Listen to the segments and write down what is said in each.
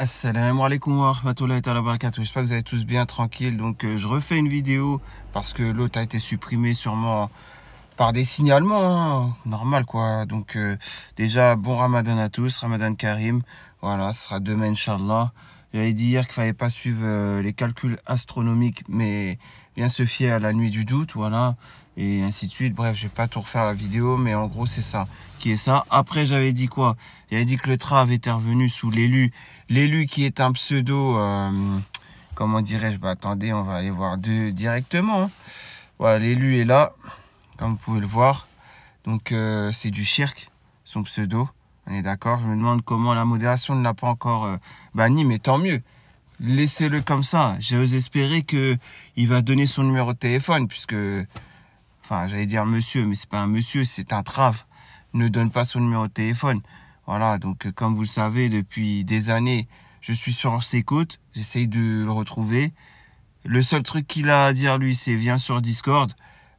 Assalamu alaikum wa rahmatullahi wa barakatuh. J'espère que vous allez tous bien, tranquille. Donc, euh, je refais une vidéo parce que l'autre a été supprimée sûrement par des signalements. Hein. Normal, quoi. Donc, euh, déjà, bon ramadan à tous, ramadan karim. Voilà, ce sera demain, Inch'Allah. J'avais dit hier qu'il fallait pas suivre euh, les calculs astronomiques, mais bien se fier à la nuit du doute. Voilà, et ainsi de suite. Bref, je vais pas tout refaire la vidéo, mais en gros, c'est ça qui est ça. Après, j'avais dit quoi J'avais dit que le trave était revenu sous l'élu. L'élu qui est un pseudo... Euh, comment dirais-je Bah attendez, on va aller voir deux directement. Voilà, l'élu est là, comme vous pouvez le voir. Donc, euh, c'est du Shirk, son pseudo. On est d'accord Je me demande comment la modération ne l'a pas encore euh, banni, mais tant mieux laissez-le comme ça. J'ose espérer que il va donner son numéro de téléphone, puisque Enfin, j'allais dire monsieur, mais c'est pas un monsieur, c'est un trave. Ne donne pas son numéro de téléphone. Voilà, donc euh, comme vous le savez, depuis des années, je suis sur ses côtes. J'essaye de le retrouver. Le seul truc qu'il a à dire, lui, c'est viens sur Discord.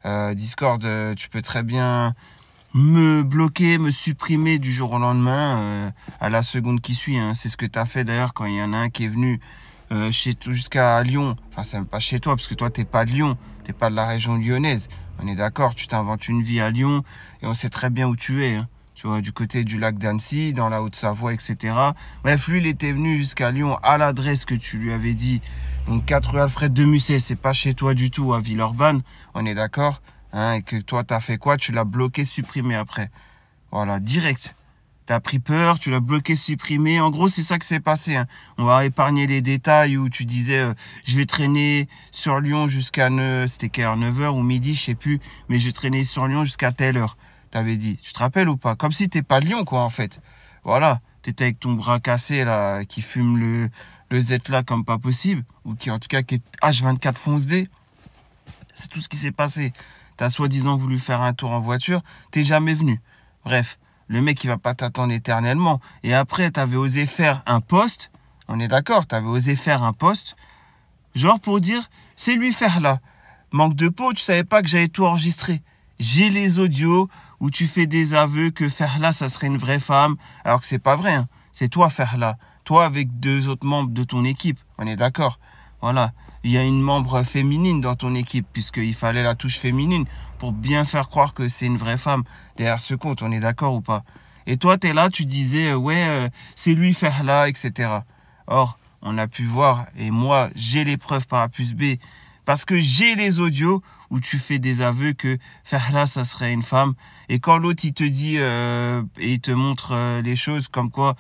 Euh, Discord, euh, tu peux très bien me bloquer, me supprimer du jour au lendemain, à la seconde qui suit. Hein. C'est ce que tu as fait d'ailleurs quand il y en a un qui est venu chez jusqu'à Lyon. Enfin, c'est même pas chez toi, parce que toi, tu t'es pas de Lyon, tu t'es pas de la région lyonnaise. On est d'accord, tu t'inventes une vie à Lyon et on sait très bien où tu es. Hein. Tu vois, du côté du lac d'Annecy, dans la Haute-Savoie, etc. Bref, lui, il était venu jusqu'à Lyon à l'adresse que tu lui avais dit. Donc 4 rue Alfred de Musset, c'est pas chez toi du tout à Villeurbanne, on est d'accord hein, Et que toi, t'as fait quoi Tu l'as bloqué, supprimé après. Voilà, direct. T'as pris peur, tu l'as bloqué, supprimé. En gros, c'est ça que s'est passé. Hein. On va épargner les détails où tu disais euh, je vais traîner sur Lyon jusqu'à c'était 9h ou midi, je sais plus, mais je traînais sur Lyon jusqu'à telle heure. T'avais dit. Tu te rappelles ou pas Comme si t'es pas de Lyon quoi en fait. Voilà, t'étais avec ton bras cassé là qui fume le le Z là comme pas possible ou qui en tout cas qui est H24 fonce D. C'est tout ce qui s'est passé. T'as soi-disant voulu faire un tour en voiture, t'es jamais venu. Bref, le mec, il va pas t'attendre éternellement. Et après, tu avais osé faire un poste. On est d'accord, Tu avais osé faire un poste. Genre pour dire, c'est lui faire là. Manque de peau, tu savais pas que j'avais tout enregistré. J'ai les audios où tu fais des aveux que faire là, ça serait une vraie femme. Alors que c'est pas vrai. Hein. C'est toi faire là. Toi avec deux autres membres de ton équipe. On est d'accord. Voilà. Il y a une membre féminine dans ton équipe, puisqu'il fallait la touche féminine pour bien faire croire que c'est une vraie femme derrière ce compte, on est d'accord ou pas Et toi, tu es là, tu disais, euh, ouais, euh, c'est lui faire là, etc. Or, on a pu voir, et moi, j'ai les preuves par A plus B, parce que j'ai les audios où tu fais des aveux que là ça serait une femme. Et quand l'autre, il te dit euh, et il te montre les choses comme quoi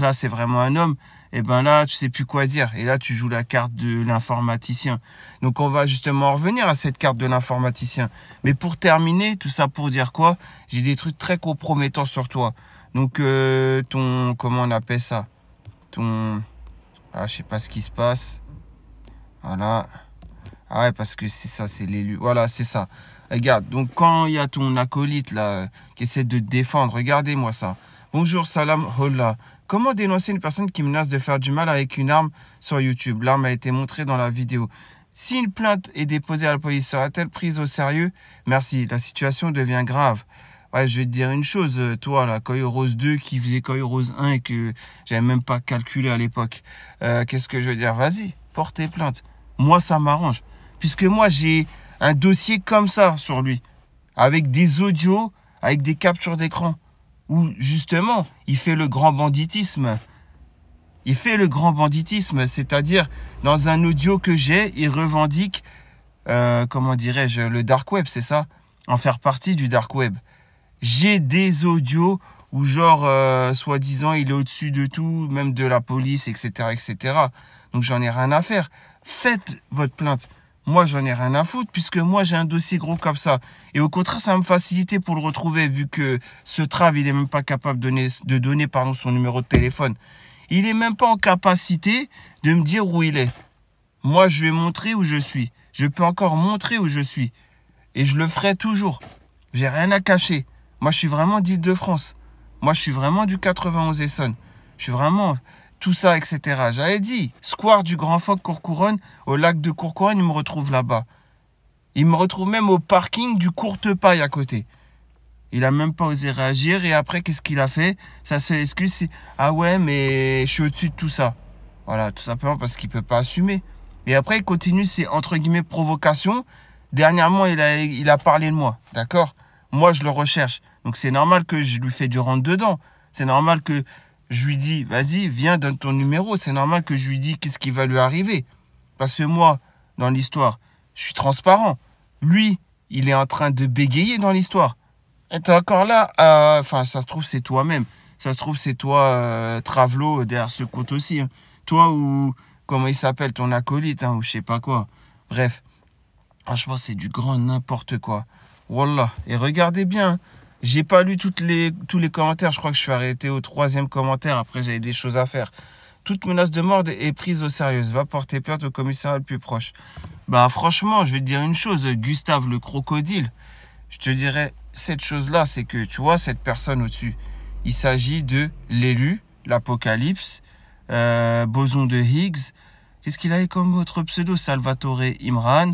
là c'est vraiment un homme, et eh ben là, tu sais plus quoi dire. Et là, tu joues la carte de l'informaticien. Donc, on va justement revenir à cette carte de l'informaticien. Mais pour terminer, tout ça pour dire quoi J'ai des trucs très compromettants sur toi. Donc, euh, ton. Comment on appelle ça Ton. Ah, je sais pas ce qui se passe. Voilà. Ah ouais, parce que c'est ça, c'est l'élu. Voilà, c'est ça. Regarde, donc quand il y a ton acolyte là qui essaie de te défendre, regardez-moi ça. Bonjour, salam, hola. Comment dénoncer une personne qui menace de faire du mal avec une arme sur YouTube L'arme a été montrée dans la vidéo. Si une plainte est déposée à la police, sera-t-elle prise au sérieux Merci, la situation devient grave. Ouais, je vais te dire une chose, euh, toi, la Coyote Rose 2 qui faisait Coyote Rose 1 et que j'avais même pas calculé à l'époque. Euh, qu'est-ce que je veux dire Vas-y, portez plainte. Moi, ça m'arrange. Puisque moi, j'ai un dossier comme ça sur lui. Avec des audios, avec des captures d'écran où justement il fait le grand banditisme. Il fait le grand banditisme, c'est-à-dire dans un audio que j'ai, il revendique, euh, comment dirais-je, le dark web, c'est ça En faire partie du dark web. J'ai des audios où genre, euh, soi-disant, il est au-dessus de tout, même de la police, etc., etc. Donc j'en ai rien à faire. Faites votre plainte moi j'en ai rien à foutre puisque moi j'ai un dossier gros comme ça. Et au contraire, ça va me faciliter pour le retrouver vu que ce trave, il n'est même pas capable de donner, de donner pardon, son numéro de téléphone. Il est même pas en capacité de me dire où il est. Moi, je vais montrer où je suis. Je peux encore montrer où je suis. Et je le ferai toujours. J'ai rien à cacher. Moi, je suis vraiment d'Île-de-France. Moi, je suis vraiment du 91 Essonne. Je suis vraiment tout ça, etc. J'avais dit, square du Grand Foc Courcouronne, au lac de Courcouronne, il me retrouve là-bas. Il me retrouve même au parking du courtepaille à côté. Il a même pas osé réagir et après, qu'est-ce qu'il a fait Ça s'est l'excuse. Ah ouais, mais je suis au-dessus de tout ça. Voilà, tout simplement parce qu'il peut pas assumer. Et après, il continue ses entre guillemets provocations. Dernièrement, il a, il a parlé de moi, d'accord Moi, je le recherche. Donc c'est normal que je lui fais du rentre dedans. C'est normal que je lui dis, vas-y, viens, donne ton numéro. C'est normal que je lui dise qu'est-ce qui va lui arriver. Parce que moi, dans l'histoire, je suis transparent. Lui, il est en train de bégayer dans l'histoire. Et t'es encore là Enfin, ça se trouve, c'est toi-même. Ça se trouve, c'est toi, euh, Travelo, derrière ce compte aussi. Hein. Toi ou, comment il s'appelle, ton acolyte, hein, ou je sais pas quoi. Bref, franchement, c'est du grand n'importe quoi. Wallah. Et regardez bien, hein, j'ai pas lu toutes les, tous les commentaires. Je crois que je suis arrêté au troisième commentaire. Après, j'avais des choses à faire. Toute menace de mort est prise au sérieux. Va porter plainte au commissariat le plus proche. Bah, franchement, je vais te dire une chose. Gustave le crocodile, je te dirais cette chose-là, c'est que tu vois cette personne au-dessus. Il s'agit de l'élu, l'apocalypse, euh, boson de Higgs. Qu'est-ce qu'il avait comme autre pseudo Salvatore Imran.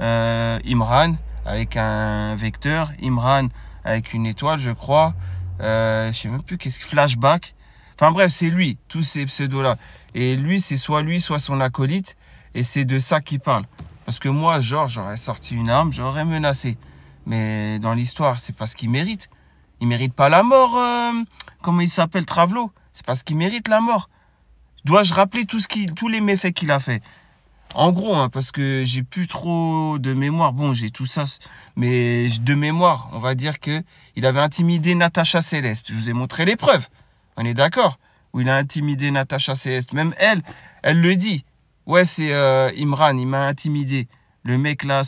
Euh, Imran avec un vecteur. Imran avec une étoile, je crois. je euh, je sais même plus qu'est-ce que flashback. Enfin bref, c'est lui, tous ces pseudos-là. Et lui, c'est soit lui, soit son acolyte. Et c'est de ça qu'il parle. Parce que moi, genre, j'aurais sorti une arme, j'aurais menacé. Mais dans l'histoire, c'est pas ce qu'il mérite. Il mérite pas la mort, euh, comment il s'appelle, Travelo. C'est parce qu'il mérite la mort. Dois-je rappeler tout ce tous les méfaits qu'il a fait en gros, hein, parce que j'ai plus trop de mémoire. Bon, j'ai tout ça, mais de mémoire, on va dire que il avait intimidé Natacha Céleste. Je vous ai montré les preuves. On est d'accord Où il a intimidé Natacha Céleste. Même elle, elle le dit. Ouais, c'est euh, Imran, il m'a intimidé. Le mec là,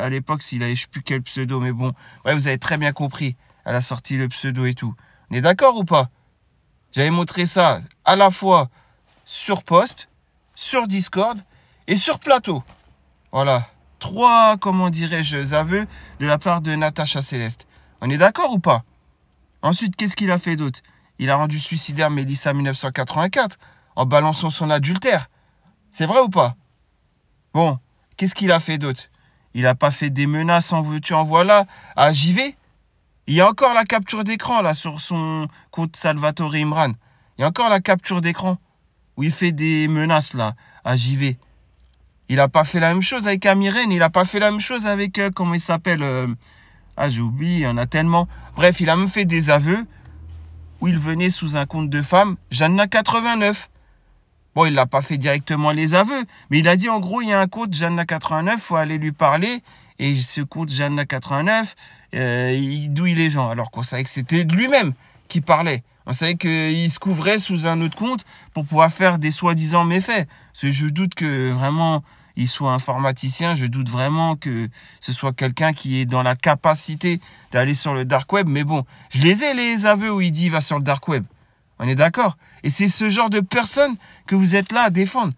à l'époque, s'il avait je sais plus quel pseudo, mais bon, ouais, vous avez très bien compris. Elle a sorti le pseudo et tout. On est d'accord ou pas J'avais montré ça à la fois sur Post, sur Discord et sur plateau, voilà, trois, comment dirais-je, aveux de la part de Natacha Céleste. On est d'accord ou pas Ensuite, qu'est-ce qu'il a fait d'autre Il a rendu suicidaire Mélissa 1984 en balançant son adultère. C'est vrai ou pas Bon, qu'est-ce qu'il a fait d'autre Il n'a pas fait des menaces en veux-tu en voilà à JV Il y a encore la capture d'écran là sur son compte Salvatore Imran. Il y a encore la capture d'écran où il fait des menaces là à JV. Il n'a pas fait la même chose avec Amirène. Il n'a pas fait la même chose avec, euh, comment il s'appelle euh, Ah, j'ai il y en a tellement. Bref, il a même fait des aveux où il venait sous un compte de femme, Janna 89. Bon, il n'a pas fait directement les aveux, mais il a dit en gros, il y a un compte Janna 89, faut aller lui parler. Et ce compte Janna 89, euh, il douille les gens. Alors qu'on savait que c'était lui-même qui parlait. On savait qu'il se couvrait sous un autre compte pour pouvoir faire des soi-disant méfaits. Parce je doute que vraiment il soit informaticien, je doute vraiment que ce soit quelqu'un qui est dans la capacité d'aller sur le dark web. Mais bon, je les ai les aveux où il dit va sur le dark web. On est d'accord Et c'est ce genre de personne que vous êtes là à défendre.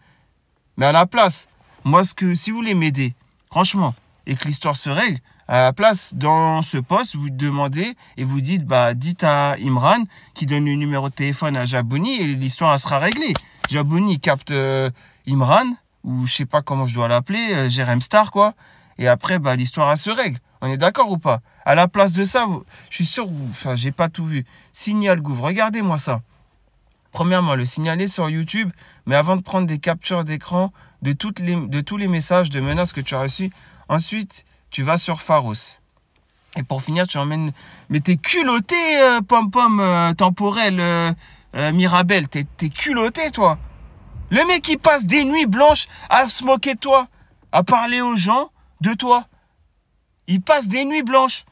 Mais à la place, moi, ce que, si vous voulez m'aider, franchement, et que l'histoire se règle, à la place, dans ce poste, vous demandez et vous dites, bah, dites à Imran qui donne le numéro de téléphone à Jabouni et l'histoire sera réglée. Jabouni capte euh, Imran, ou je sais pas comment je dois l'appeler, euh, Star, quoi. Et après, bah, l'histoire, elle se règle. On est d'accord ou pas À la place de ça, je suis sûr, enfin, j'ai pas tout vu. Signal Gouv, regardez-moi ça. Premièrement, le signaler sur YouTube, mais avant de prendre des captures d'écran de, de tous les messages de menaces que tu as reçus. Ensuite, tu vas sur Pharos. Et pour finir, tu emmènes. Mais t'es culotté, Pompom euh, pom-pom, euh, temporel, euh, Mirabel. T'es culotté, toi. Le mec, qui passe des nuits blanches à se moquer de toi, à parler aux gens de toi. Il passe des nuits blanches.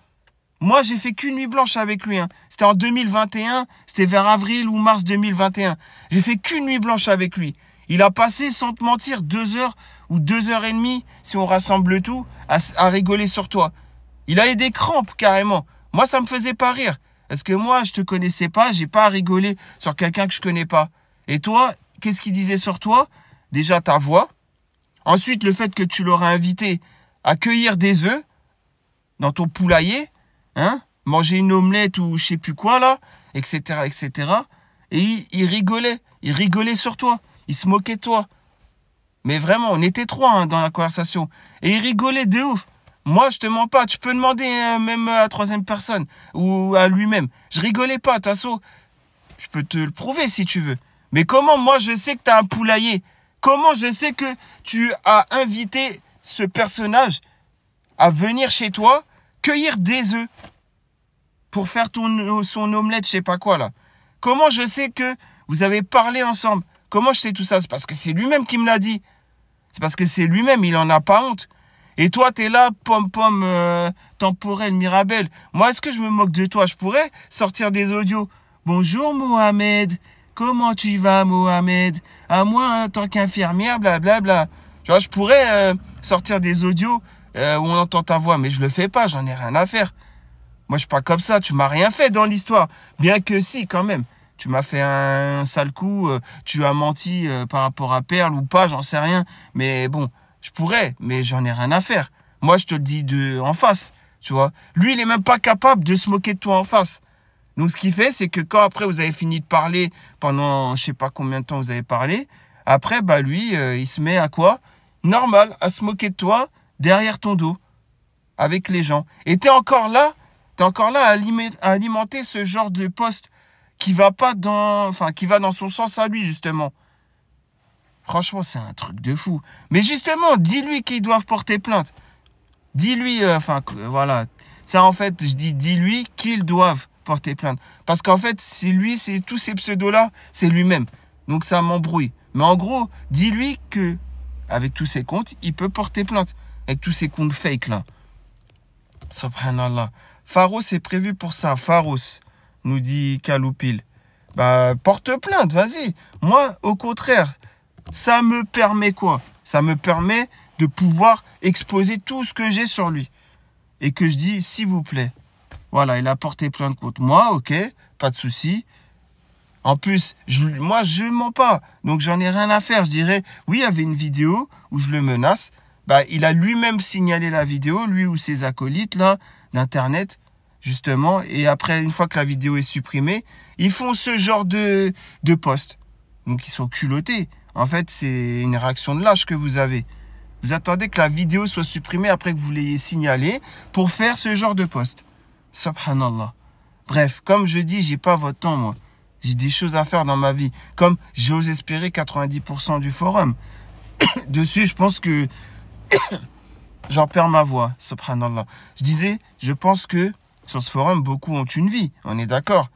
Moi, j'ai fait qu'une nuit blanche avec lui. Hein. C'était en 2021, c'était vers avril ou mars 2021. J'ai fait qu'une nuit blanche avec lui. Il a passé, sans te mentir, deux heures ou deux heures et demie, si on rassemble tout, à, rigoler sur toi. Il a des crampes carrément. Moi, ça me faisait pas rire. Parce que moi, je te connaissais pas, j'ai pas à rigoler sur quelqu'un que je connais pas. Et toi, qu'est-ce qu'il disait sur toi Déjà ta voix. Ensuite, le fait que tu l'auras invité à cueillir des œufs dans ton poulailler, hein, manger une omelette ou je sais plus quoi là, etc., etc. Et il, rigolait, il rigolait sur toi, il se moquait de toi. Mais vraiment, on était trois hein, dans la conversation et il rigolait de ouf. Moi, je te mens pas, tu peux demander hein, même à la troisième personne ou à lui-même. Je rigolais pas, Tasso. Je peux te le prouver si tu veux. Mais comment moi je sais que tu as un poulailler Comment je sais que tu as invité ce personnage à venir chez toi cueillir des œufs pour faire ton, son omelette, je sais pas quoi là Comment je sais que vous avez parlé ensemble Comment je sais tout ça C'est parce que c'est lui-même qui me l'a dit. C'est parce que c'est lui-même, il en a pas honte. Et toi, t'es là, pom-pom euh, temporel, mirabelle. Moi, est-ce que je me moque de toi Je pourrais sortir des audios. Bonjour Mohamed, Comment tu vas, Mohamed À moi, hein, en tant qu'infirmière, blablabla. vois, je pourrais euh, sortir des audios euh, où on entend ta voix, mais je le fais pas, j'en ai rien à faire. Moi, je suis pas comme ça, tu m'as rien fait dans l'histoire. Bien que si, quand même. Tu m'as fait un sale coup, euh, tu as menti par rapport à Perle ou pas, j'en sais rien. Mais bon, je pourrais, mais j'en ai rien à faire. Moi, je te le dis de, en face, tu vois. Lui, il est même pas capable de se moquer de toi en face. Donc, ce qui fait, c'est que quand après vous avez fini de parler pendant je ne sais pas combien de temps vous avez parlé, après, bah lui, euh, il se met à quoi Normal, à se moquer de toi derrière ton dos, avec les gens. Et tu es encore là, tu es encore là à alimenter, ce genre de poste qui va pas dans, enfin, qui va dans son sens à lui justement. Franchement, c'est un truc de fou. Mais justement, dis-lui qu'ils doivent porter plainte. Dis-lui, euh, enfin, voilà. Ça, en fait, je dis, dis-lui qu'ils doivent porter plainte. Parce qu'en fait, c'est lui, c'est tous ces pseudos-là, c'est lui-même. Donc ça m'embrouille. Mais en gros, dis-lui que avec tous ses comptes, il peut porter plainte. Avec tous ces comptes fake là. Subhanallah. Pharos est prévu pour ça. Pharos, nous dit Kaloupil. Bah, porte plainte, vas-y. Moi, au contraire, ça me permet quoi Ça me permet de pouvoir exposer tout ce que j'ai sur lui. Et que je dis, s'il vous plaît, voilà, il a porté plainte contre moi, ok, pas de souci. En plus, je, moi, je mens pas. Donc, j'en ai rien à faire. Je dirais, oui, il y avait une vidéo où je le menace. Bah, il a lui-même signalé la vidéo, lui ou ses acolytes, là, d'Internet, justement. Et après, une fois que la vidéo est supprimée, ils font ce genre de, de post. Donc, ils sont culottés. En fait, c'est une réaction de lâche que vous avez. Vous attendez que la vidéo soit supprimée après que vous l'ayez signalée pour faire ce genre de postes. Subhanallah. Bref, comme je dis, j'ai pas votre temps, moi. J'ai des choses à faire dans ma vie. Comme j'ose espérer 90% du forum. Dessus, je pense que j'en perds ma voix, subhanallah. Je disais, je pense que sur ce forum, beaucoup ont une vie, on est d'accord.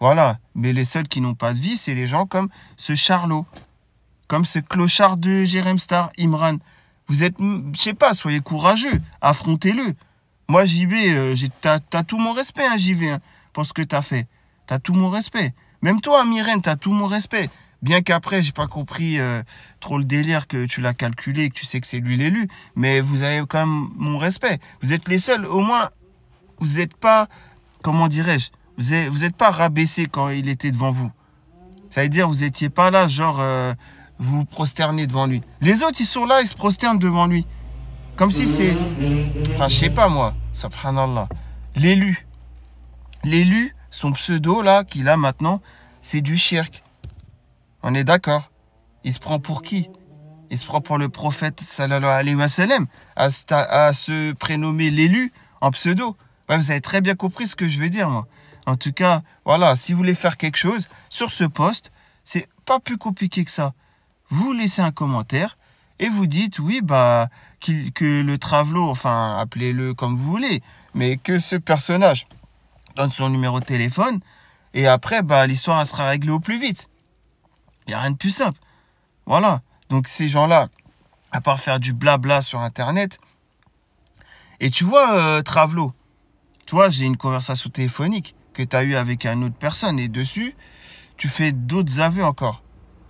Voilà, mais les seuls qui n'ont pas de vie, c'est les gens comme ce Charlot, comme ce clochard de Jérém Star, Imran. Vous êtes, je sais pas, soyez courageux, affrontez-le. Moi, JB, euh, j'ai t'as as tout mon respect, hein, JB, hein, pour ce que t'as fait. T'as tout mon respect. Même toi, Myrène, t'as tout mon respect. Bien qu'après, j'ai pas compris euh, trop le délire que tu l'as calculé et que tu sais que c'est lui l'élu. Mais vous avez quand même mon respect. Vous êtes les seuls, au moins, vous n'êtes pas, comment dirais-je, vous n'êtes êtes pas rabaissé quand il était devant vous. Ça veut dire, vous n'étiez pas là, genre, vous euh, vous prosternez devant lui. Les autres, ils sont là, ils se prosternent devant lui. Comme si c'est. Enfin, je sais pas moi. Subhanallah. L'élu. L'élu, son pseudo là, qu'il a maintenant, c'est du shirk. On est d'accord. Il se prend pour qui Il se prend pour le prophète sallallahu alayhi wa sallam à, se prénommer l'élu en pseudo. vous avez très bien compris ce que je veux dire, moi. En tout cas, voilà, si vous voulez faire quelque chose sur ce poste, c'est pas plus compliqué que ça. Vous laissez un commentaire, et vous dites oui bah que le Travelot, enfin appelez-le comme vous voulez, mais que ce personnage donne son numéro de téléphone et après bah l'histoire sera réglée au plus vite. Il n'y a rien de plus simple. Voilà. Donc ces gens-là, à part faire du blabla sur internet, et tu vois euh, toi tu j'ai une conversation téléphonique que tu as eue avec une autre personne et dessus, tu fais d'autres aveux encore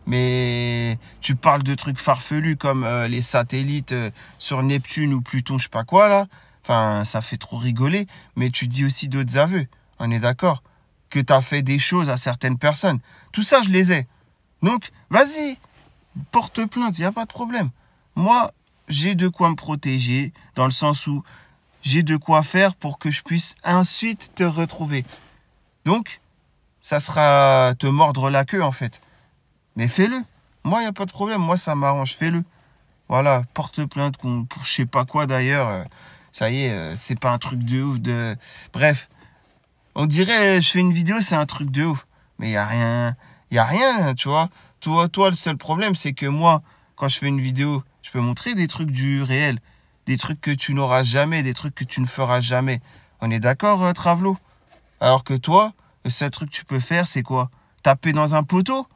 mais tu parles de trucs farfelus comme euh, les satellites euh, sur Neptune ou Pluton, je sais pas quoi là. Enfin, ça fait trop rigoler, mais tu dis aussi d'autres aveux. On est d'accord que tu as fait des choses à certaines personnes. Tout ça, je les ai. Donc, vas-y, porte plainte, il n'y a pas de problème. Moi, j'ai de quoi me protéger, dans le sens où j'ai de quoi faire pour que je puisse ensuite te retrouver. Donc, ça sera te mordre la queue, en fait. Mais fais-le. Moi, il n'y a pas de problème. Moi, ça m'arrange. Fais-le. Voilà, porte plainte pour je sais pas quoi d'ailleurs. Euh, ça y est, euh, c'est pas un truc de ouf. De... Bref, on dirait, je fais une vidéo, c'est un truc de ouf. Mais il n'y a rien. Il n'y a rien, tu vois. Toi, toi, le seul problème, c'est que moi, quand je fais une vidéo, je peux montrer des trucs du réel. Des trucs que tu n'auras jamais, des trucs que tu ne feras jamais. On est d'accord, euh, Travelo Alors que toi, le seul truc que tu peux faire, c'est quoi Taper dans un poteau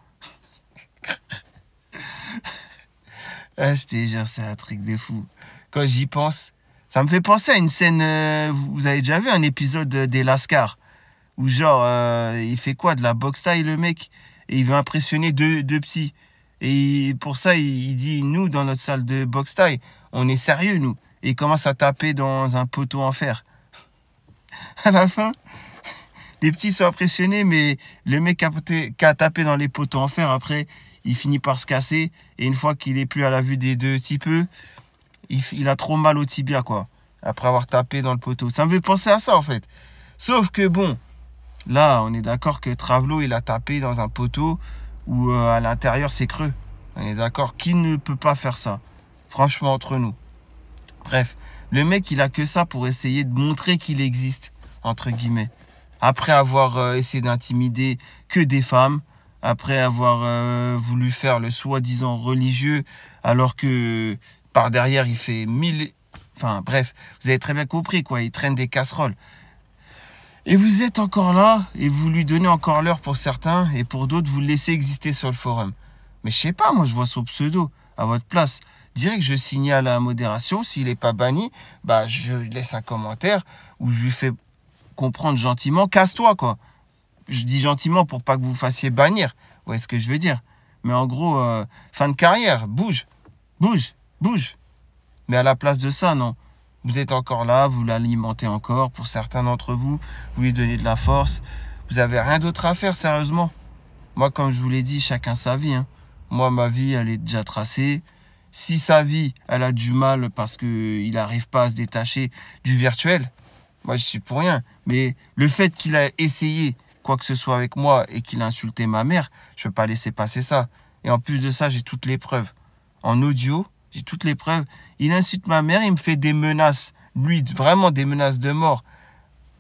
ah, je c'est un truc de fou. Quand j'y pense, ça me fait penser à une scène. Euh, vous avez déjà vu un épisode des Lascar Où, genre, euh, il fait quoi De la boxe taille, le mec Et il veut impressionner deux, petits. Et pour ça, il, dit Nous, dans notre salle de box taille, on est sérieux, nous. Et il commence à taper dans un poteau en fer. à la fin, les petits sont impressionnés, mais le mec qui a, tapé dans les poteaux en fer, après, il finit par se casser. Et une fois qu'il est plus à la vue des deux petit peu, il, a trop mal au tibia, quoi. Après avoir tapé dans le poteau. Ça me fait penser à ça, en fait. Sauf que bon, là, on est d'accord que Travelo, il a tapé dans un poteau où euh, à l'intérieur, c'est creux. On est d'accord. Qui ne peut pas faire ça Franchement, entre nous. Bref, le mec, il a que ça pour essayer de montrer qu'il existe, entre guillemets. Après avoir euh, essayé d'intimider que des femmes, après avoir euh, voulu faire le soi-disant religieux, alors que par derrière, il fait mille... Enfin, bref, vous avez très bien compris, quoi. Il traîne des casseroles. Et vous êtes encore là, et vous lui donnez encore l'heure pour certains, et pour d'autres, vous le laissez exister sur le forum. Mais je sais pas, moi, je vois son pseudo à votre place. Direct, je signale à la modération. S'il n'est pas banni, bah, je laisse un commentaire où je lui fais comprendre gentiment, casse-toi, quoi je dis gentiment pour pas que vous fassiez bannir. Vous voyez ce que je veux dire Mais en gros, euh, fin de carrière, bouge, bouge, bouge. Mais à la place de ça, non. Vous êtes encore là, vous l'alimentez encore. Pour certains d'entre vous, vous lui donnez de la force. Vous avez rien d'autre à faire, sérieusement. Moi, comme je vous l'ai dit, chacun sa vie. Hein. Moi, ma vie, elle est déjà tracée. Si sa vie, elle a du mal parce qu'il n'arrive pas à se détacher du virtuel, moi, je suis pour rien. Mais le fait qu'il a essayé quoi que ce soit avec moi et qu'il a insulté ma mère, je ne peux pas laisser passer ça. Et en plus de ça, j'ai toutes les preuves. En audio, j'ai toutes les preuves. Il insulte ma mère, il me fait des menaces. Lui, vraiment des menaces de mort.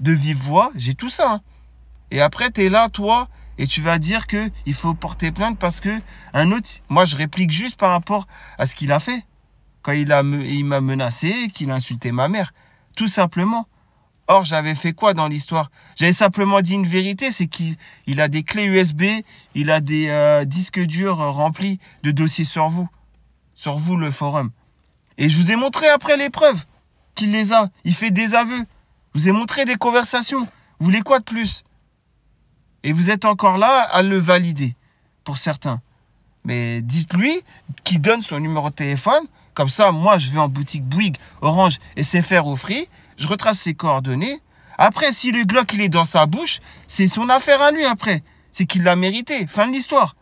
De vive voix, j'ai tout ça. Hein. Et après, tu es là, toi, et tu vas dire que il faut porter plainte parce que un autre. Moi, je réplique juste par rapport à ce qu'il a fait. Quand il m'a il menacé, qu'il a insulté ma mère. Tout simplement. Or, j'avais fait quoi dans l'histoire J'avais simplement dit une vérité, c'est qu'il a des clés USB, il a des euh, disques durs euh, remplis de dossiers sur vous, sur vous le forum. Et je vous ai montré après les preuves qu'il les a. Il fait des aveux. Je vous ai montré des conversations. Vous voulez quoi de plus Et vous êtes encore là à le valider, pour certains. Mais dites-lui qu'il donne son numéro de téléphone. Comme ça, moi, je vais en boutique Bouygues, Orange et faire au Free je retrace ses coordonnées. Après, si le Glock, il est dans sa bouche, c'est son affaire à lui après. C'est qu'il l'a mérité. Fin de l'histoire.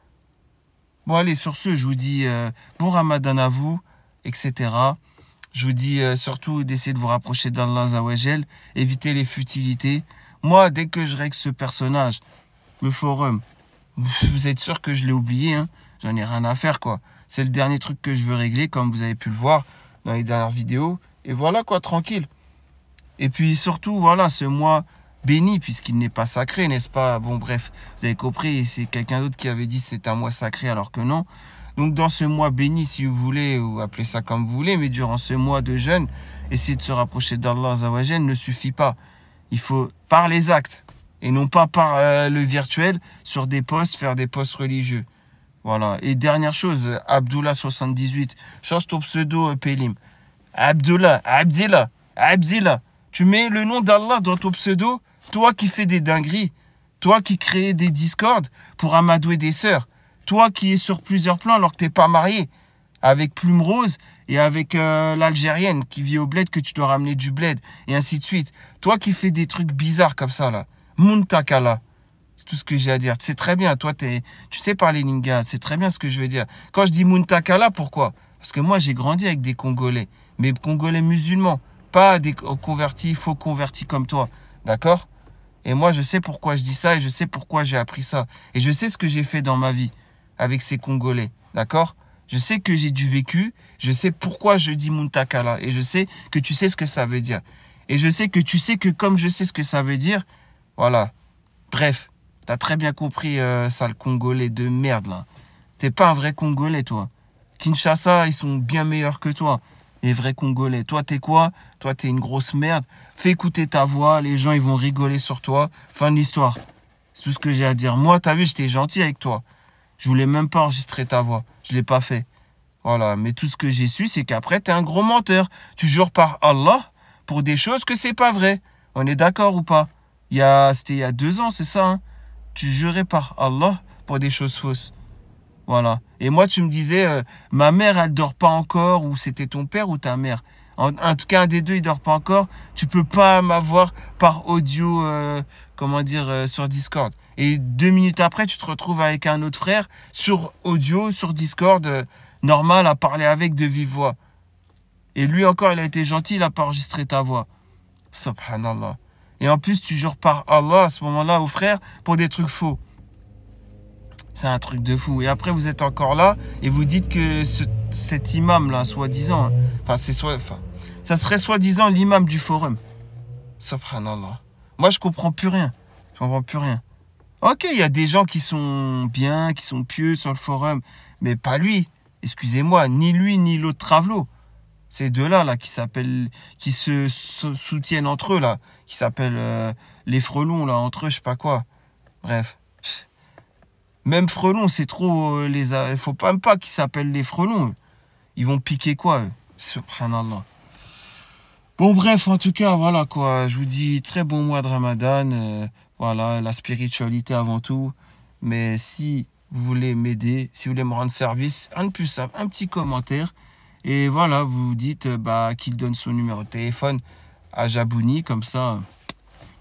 Bon, allez, sur ce, je vous dis euh, bon ramadan à vous, etc. Je vous dis euh, surtout d'essayer de vous rapprocher d'Allah Zawajel, éviter les futilités. Moi, dès que je règle ce personnage, le forum, vous êtes sûr que je l'ai oublié, hein j'en ai rien à faire, quoi. C'est le dernier truc que je veux régler, comme vous avez pu le voir dans les dernières vidéos. Et voilà, quoi, tranquille. Et puis surtout, voilà, ce mois béni, puisqu'il n'est pas sacré, n'est-ce pas Bon, bref, vous avez compris, c'est quelqu'un d'autre qui avait dit c'est un mois sacré alors que non. Donc dans ce mois béni, si vous voulez, ou appelez ça comme vous voulez, mais durant ce mois de jeûne, essayer de se rapprocher d'Allah Zawajen ne suffit pas. Il faut par les actes, et non pas par euh, le virtuel, sur des postes, faire des postes religieux. Voilà. Et dernière chose, Abdullah78, change ton pseudo, euh, Pélim. Abdullah, Abdillah, Abdillah. Tu mets le nom d'Allah dans ton pseudo, toi qui fais des dingueries, toi qui crée des discordes pour amadouer des sœurs, toi qui es sur plusieurs plans alors que t'es pas marié, avec Plume Rose et avec euh, l'Algérienne qui vit au bled que tu dois ramener du bled, et ainsi de suite. Toi qui fais des trucs bizarres comme ça, là. Muntakala. C'est tout ce que j'ai à dire. Tu sais très bien, toi, es, tu sais parler lingala, c'est très bien ce que je veux dire. Quand je dis Muntakala, pourquoi Parce que moi, j'ai grandi avec des Congolais, mais Congolais musulmans pas des convertis, faux convertis comme toi. D'accord Et moi, je sais pourquoi je dis ça et je sais pourquoi j'ai appris ça. Et je sais ce que j'ai fait dans ma vie avec ces Congolais. D'accord Je sais que j'ai du vécu. Je sais pourquoi je dis Muntakala. Et je sais que tu sais ce que ça veut dire. Et je sais que tu sais que comme je sais ce que ça veut dire, voilà. Bref, t'as très bien compris, euh, sale Congolais de merde, là. T'es pas un vrai Congolais, toi. Kinshasa, ils sont bien meilleurs que toi les vrais Congolais. Toi, t'es quoi Toi, t'es une grosse merde. Fais écouter ta voix, les gens, ils vont rigoler sur toi. Fin de l'histoire. C'est tout ce que j'ai à dire. Moi, t'as vu, j'étais gentil avec toi. Je voulais même pas enregistrer ta voix. Je l'ai pas fait. Voilà. Mais tout ce que j'ai su, c'est qu'après, t'es un gros menteur. Tu jures par Allah pour des choses que c'est pas vrai. On est d'accord ou pas C'était il y a deux ans, c'est ça. Hein tu jurais par Allah pour des choses fausses. Voilà. Et moi, tu me disais, euh, ma mère, elle dort pas encore, ou c'était ton père ou ta mère. En, tout cas, un des deux, il dort pas encore. Tu peux pas m'avoir par audio, euh, comment dire, euh, sur Discord. Et deux minutes après, tu te retrouves avec un autre frère sur audio, sur Discord, normal, à parler avec de vive voix. Et lui encore, il a été gentil, il a pas enregistré ta voix. Subhanallah. Et en plus, tu jures par Allah à ce moment-là au frère pour des trucs faux. C'est un truc de fou. Et après, vous êtes encore là et vous dites que cet imam-là, soi-disant, hein, enfin, c'est soit, ça serait soi-disant l'imam du forum. Subhanallah. Moi, je comprends plus rien. Je comprends plus rien. Ok, il y a des gens qui sont bien, qui sont pieux sur le forum, mais pas lui. Excusez-moi, ni lui ni l'autre Travelo. Ces deux-là, là, qui qui se soutiennent entre eux, là, qui s'appellent euh, les frelons, là, entre eux, je sais pas quoi. Bref. Même frelons, c'est trop. Euh, les, faut pas, même pas qu'ils s'appellent les Frelons. Ils vont piquer quoi eux Subhanallah. Bon, bref, en tout cas, voilà quoi. Je vous dis très bon mois de Ramadan. Euh, voilà, la spiritualité avant tout. Mais si vous voulez m'aider, si vous voulez me rendre service, un plus un petit commentaire. Et voilà, vous dites euh, bah, qu'il donne son numéro de téléphone à Jabouni, comme ça,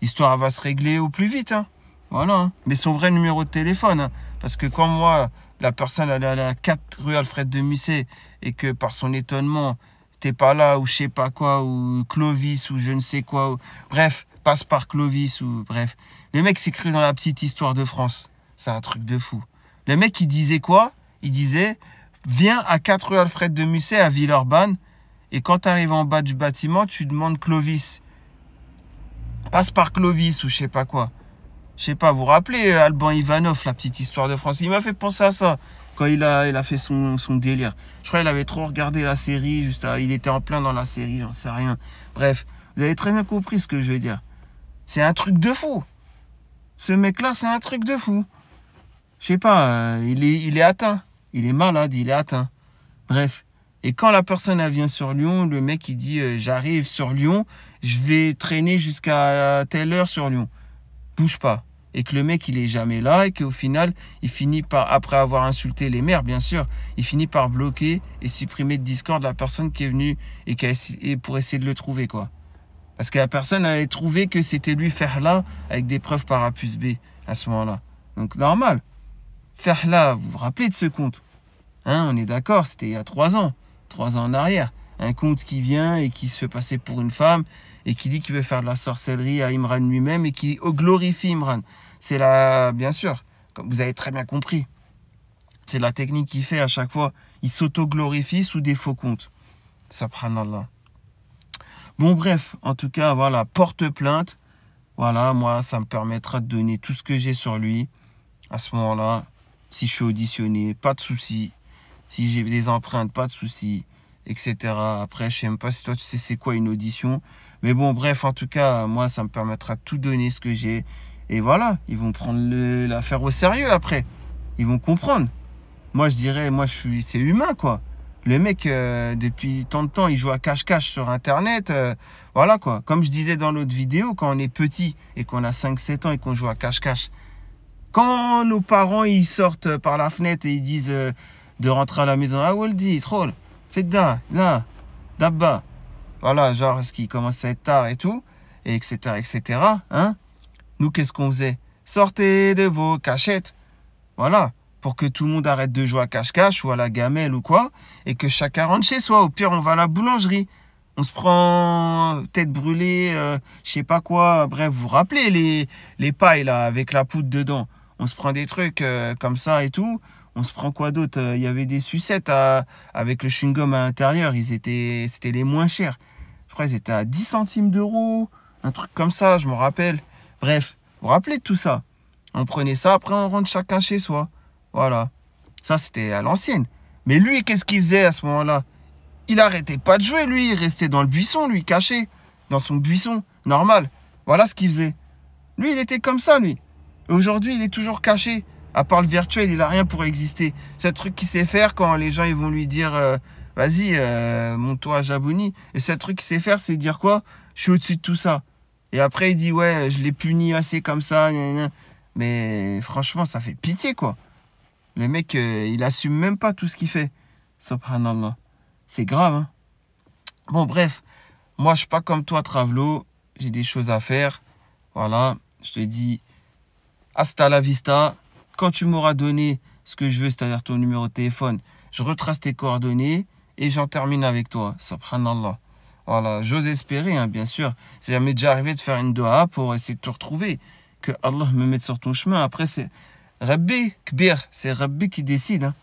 histoire va se régler au plus vite. Hein. Voilà, hein. mais son vrai numéro de téléphone. Hein. Parce que quand moi, la personne, elle est à 4 rue Alfred de Musset et que par son étonnement, t'es pas là ou je sais pas quoi, ou Clovis ou je ne sais quoi, bref, passe par Clovis ou bref. Le mec s'est cru dans la petite histoire de France. C'est un truc de fou. Le mec, il disait quoi Il disait, viens à 4 rue Alfred de Musset à Villeurbanne et quand tu arrives en bas du bâtiment, tu demandes Clovis. Passe par Clovis ou je sais pas quoi. Je sais pas, vous vous rappelez euh, Alban Ivanov, la petite histoire de France Il m'a fait penser à ça quand il a, fait son, délire. Je crois qu'il avait trop regardé la série, juste euh, il était en plein dans la série, j'en sais rien. Bref, vous avez très bien compris ce que je veux dire. C'est un truc de fou. Ce mec-là, c'est un truc de fou. Je sais pas, euh, il, est, atteint. Il est malade, il est atteint. Bref. Et quand la personne vient sur Lyon, le mec il dit j'arrive sur Lyon, je vais traîner jusqu'à telle heure sur Lyon bouge pas. Et que le mec, il est jamais là et qu'au final, il finit par, après avoir insulté les mères, bien sûr, il finit par bloquer et supprimer de Discord la personne qui est venue et qui a pour essayer de le trouver, quoi. Parce que la personne avait trouvé que c'était lui faire là avec des preuves par A plus B à ce moment-là. Donc normal. là vous vous rappelez de ce compte hein, On est d'accord, c'était il y a trois ans, trois ans en arrière. Un compte qui vient et qui se fait passer pour une femme et qui dit qu'il veut faire de la sorcellerie à Imran lui-même et qui glorifie Imran. C'est la, bien sûr, comme vous avez très bien compris, c'est la technique qu'il fait à chaque fois. Il s'auto-glorifie sous des faux comptes. Subhanallah. Bon, bref, en tout cas, voilà, porte plainte. Voilà, moi, ça me permettra de donner tout ce que j'ai sur lui. À ce moment-là, si je suis auditionné, pas de souci. Si j'ai des empreintes, pas de souci, etc. Après, je sais même pas si toi, tu sais c'est quoi une audition. Mais bon, bref, en tout cas, moi, ça me permettra de tout donner ce que j'ai. Et voilà, ils vont prendre l'affaire au sérieux après. Ils vont comprendre. Moi, je dirais, moi, je suis, c'est humain, quoi. Le mec, euh, depuis tant de temps, il joue à cache-cache sur Internet. Euh, voilà, quoi. Comme je disais dans l'autre vidéo, quand on est petit et qu'on a 5-7 ans et qu'on joue à cache-cache, quand nos parents, ils sortent par la fenêtre et ils disent euh, de rentrer à la maison, « Ah, dit, troll, fais là, là, » voilà, genre ce qui commençait à être tard et tout, etc., etc., hein, nous, qu'est-ce qu'on faisait Sortez de vos cachettes, voilà, pour que tout le monde arrête de jouer à cache-cache ou à la gamelle ou quoi, et que chacun rentre chez soi. Au pire, on va à la boulangerie, on se prend tête brûlée, je euh, je sais pas quoi. Bref, vous vous rappelez les, les pailles là avec la poudre dedans. On se prend des trucs euh, comme ça et tout. On se prend quoi d'autre euh, Il y avait des sucettes avec le chewing-gum à l'intérieur. c'était les moins chers. Après, c'était à 10 centimes d'euros, un truc comme ça, je me rappelle. Bref, vous rappelez de tout ça On prenait ça, après on rentre chacun chez soi. Voilà. Ça, c'était à l'ancienne. Mais lui, qu'est-ce qu'il faisait à ce moment-là Il arrêtait pas de jouer, lui. Il restait dans le buisson, lui, caché. Dans son buisson, normal. Voilà ce qu'il faisait. Lui, il était comme ça, lui. Aujourd'hui, il est toujours caché. À part le virtuel, il a rien pour exister. C'est truc qu'il sait faire quand les gens ils vont lui dire... Euh, Vas-y, euh, monte-toi à Jabouni. Et ce truc qu'il sait faire, c'est dire quoi Je suis au-dessus de tout ça. Et après, il dit, ouais, je l'ai puni assez comme ça. Mais franchement, ça fait pitié, quoi. Le mec, euh, il assume même pas tout ce qu'il fait. Subhanallah. C'est grave, hein. Bon, bref. Moi, je suis pas comme toi, Travelo. J'ai des choses à faire. Voilà. Je te dis, hasta la vista. Quand tu m'auras donné ce que je veux, c'est-à-dire ton numéro de téléphone, je retrace tes coordonnées et j'en termine avec toi, subhanallah. Voilà, j'ose espérer, hein, bien sûr. C'est jamais déjà arrivé de faire une doha pour essayer de te retrouver. Que Allah me mette sur ton chemin. Après, c'est Rabbi Kbir, c'est Rabbi qui décide hein,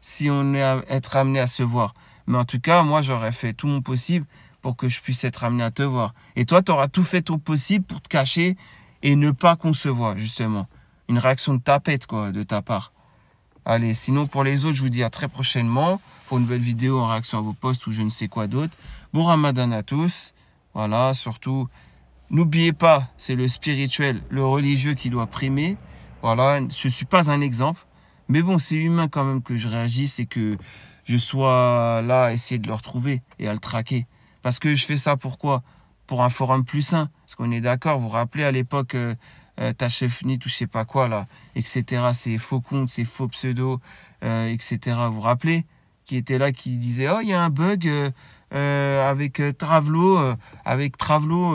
si on est à être amené à se voir. Mais en tout cas, moi, j'aurais fait tout mon possible pour que je puisse être amené à te voir. Et toi, tu auras tout fait ton possible pour te cacher et ne pas qu'on se voit, justement. Une réaction de tapette, quoi, de ta part. Allez, sinon pour les autres, je vous dis à très prochainement pour une nouvelle vidéo en réaction à vos posts ou je ne sais quoi d'autre. Bon ramadan à tous. Voilà, surtout, n'oubliez pas, c'est le spirituel, le religieux qui doit primer. Voilà, je ne suis pas un exemple. Mais bon, c'est humain quand même que je réagisse et que je sois là à essayer de le retrouver et à le traquer. Parce que je fais ça pourquoi Pour un forum plus sain. Parce qu'on est d'accord, vous vous rappelez à l'époque... Euh, euh, ta chef je sais pas quoi là, etc. Ces faux comptes, ces faux pseudos, euh, etc. Vous vous rappelez Qui était là, qui disait oh il y a un bug euh, euh, avec Travelo, avec Travelo,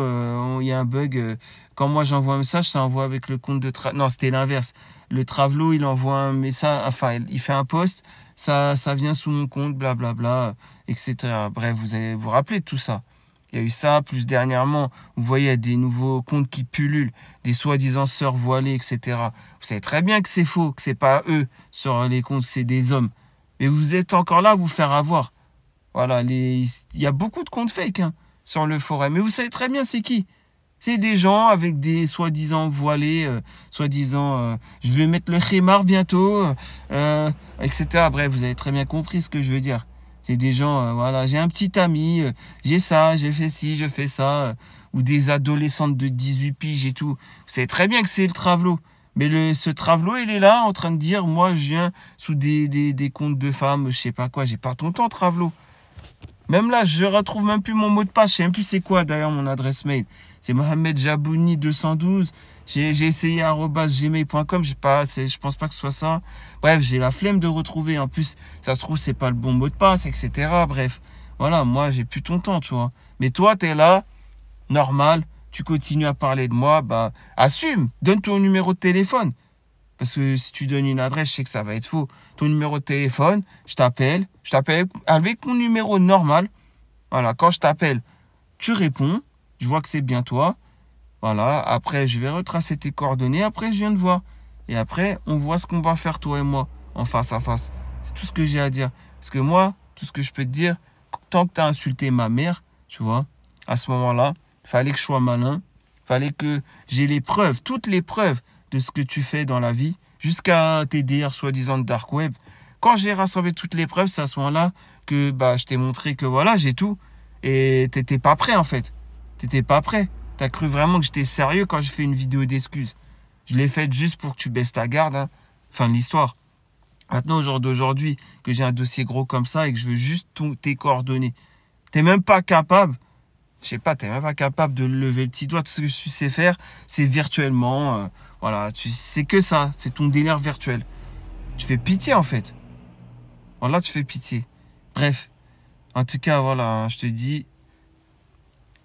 il y a un bug. quand moi j'envoie un message, ça envoie avec le compte de Travelo. non c'était l'inverse. Le Travelo il envoie un message, enfin il fait un post, ça ça vient sous mon compte, blablabla, bla, bla, etc. Bref vous allez vous rappelez de tout ça. Il y a eu ça, plus dernièrement, vous voyez, il y a des nouveaux comptes qui pullulent, des soi-disant sœurs voilées, etc. Vous savez très bien que c'est faux, que ce n'est pas eux sur les comptes, c'est des hommes. Mais vous êtes encore là à vous faire avoir. Voilà, il y a beaucoup de comptes fake hein, sur le forum. Mais vous savez très bien c'est qui. C'est des gens avec des soi-disant voilés, euh, soi-disant euh, je vais mettre le khémar bientôt, euh, etc. Bref, vous avez très bien compris ce que je veux dire. C'est des gens, euh, voilà, j'ai un petit ami, euh, j'ai ça, j'ai fait ci, je fais ça, euh, ou des adolescentes de 18 piges et tout. Vous savez très bien que c'est le Travelot. Mais le, ce Travelot, il est là en train de dire, moi, je viens sous des, des, comptes de femmes, je sais pas quoi, j'ai pas ton temps, travelo. Même là, je retrouve même plus mon mot de passe, je sais même plus c'est quoi d'ailleurs mon adresse mail. C'est Mohamed Jabouni 212 j'ai essayé gmail.com, pas, je pense pas que ce soit ça. Bref, j'ai la flemme de retrouver. En plus, ça se trouve, c'est pas le bon mot de passe, etc. Bref, voilà, moi, j'ai plus ton temps, tu vois. Mais toi, tu es là, normal, tu continues à parler de moi, bah, assume, donne ton numéro de téléphone. Parce que si tu donnes une adresse, je sais que ça va être faux. Ton numéro de téléphone, je t'appelle, je t'appelle avec mon numéro normal. Voilà, quand je t'appelle, tu réponds, je vois que c'est bien toi, voilà, après je vais retracer tes coordonnées, après je viens te voir. Et après, on voit ce qu'on va faire toi et moi, en face à face. C'est tout ce que j'ai à dire. Parce que moi, tout ce que je peux te dire, tant que tu as insulté ma mère, tu vois, à ce moment-là, il fallait que je sois malin, fallait que j'ai les preuves, toutes les preuves de ce que tu fais dans la vie, jusqu'à tes DR soi-disant de dark web. Quand j'ai rassemblé toutes les preuves, c'est à ce moment-là que bah, je t'ai montré que voilà, j'ai tout. Et t'étais pas prêt en fait. T'étais pas prêt. T'as cru vraiment que j'étais sérieux quand je fais une vidéo d'excuses. Je l'ai faite juste pour que tu baisses ta garde. Hein. Fin de l'histoire. Maintenant, au jour d'aujourd'hui, que j'ai un dossier gros comme ça et que je veux juste tes coordonnées. T'es même pas capable, je sais pas, t'es même pas capable de lever le petit doigt. Tout ce que suis sais faire, c'est virtuellement. Euh, voilà, c'est que ça. C'est ton délire virtuel. Tu fais pitié, en fait. Voilà, tu fais pitié. Bref. En tout cas, voilà, hein, je te dis,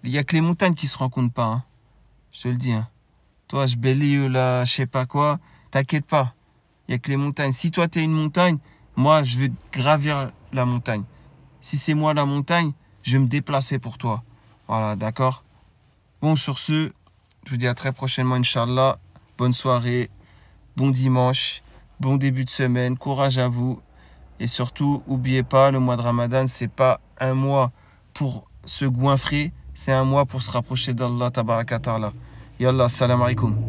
il n'y a que les montagnes qui se rencontrent pas. Hein. Je te le dis. Hein. Toi, je bélis là, je sais pas quoi. T'inquiète pas. Il n'y a que les montagnes. Si toi, tu es une montagne, moi, je vais gravir la montagne. Si c'est moi la montagne, je vais me déplacer pour toi. Voilà, d'accord Bon, sur ce, je vous dis à très prochainement, Inch'Allah. Bonne soirée, bon dimanche, bon début de semaine, courage à vous. Et surtout, n'oubliez pas, le mois de Ramadan, c'est pas un mois pour se goinfrer, c'est un mois pour se rapprocher d'Allah Tabarakatala. Yallah, salam alaikum.